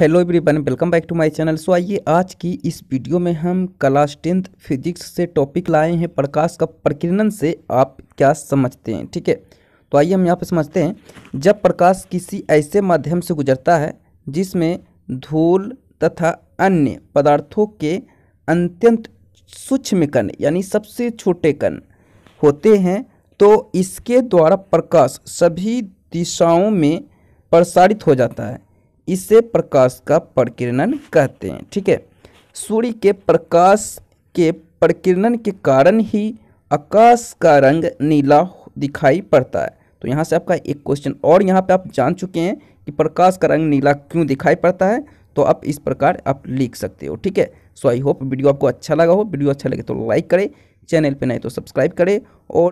hello everyone welcome back to my channel so आइए आज की इस वीडियो में हम क्लास टेंथ फिजिक्स से टॉपिक लाए हैं प्रकाश का प्रकीर्णन से आप क्या समझते हैं ठीक है तो आइए हम यहाँ पर समझते हैं जब प्रकाश किसी ऐसे माध्यम से गुजरता है जिसमें धूल तथा अन्य पदार्थों के अत्यंत सूक्ष्म कण यानी सबसे छोटे कण होते हैं तो इसके द्वारा प्रकाश सभी दिशाओं में प्रसारित हो जाता है इसे प्रकाश का प्रकीर्णन कहते हैं ठीक है सूर्य के प्रकाश के प्रकीर्णन के कारण ही आकाश का रंग नीला दिखाई पड़ता है तो यहाँ से आपका एक क्वेश्चन और यहाँ पे आप जान चुके हैं कि प्रकाश का रंग नीला क्यों दिखाई पड़ता है तो आप इस प्रकार आप लिख सकते हो ठीक है सो आई होप वीडियो आपको अच्छा लगा हो वीडियो अच्छा लगे तो लाइक करें चैनल पे नहीं तो सब्सक्राइब करें और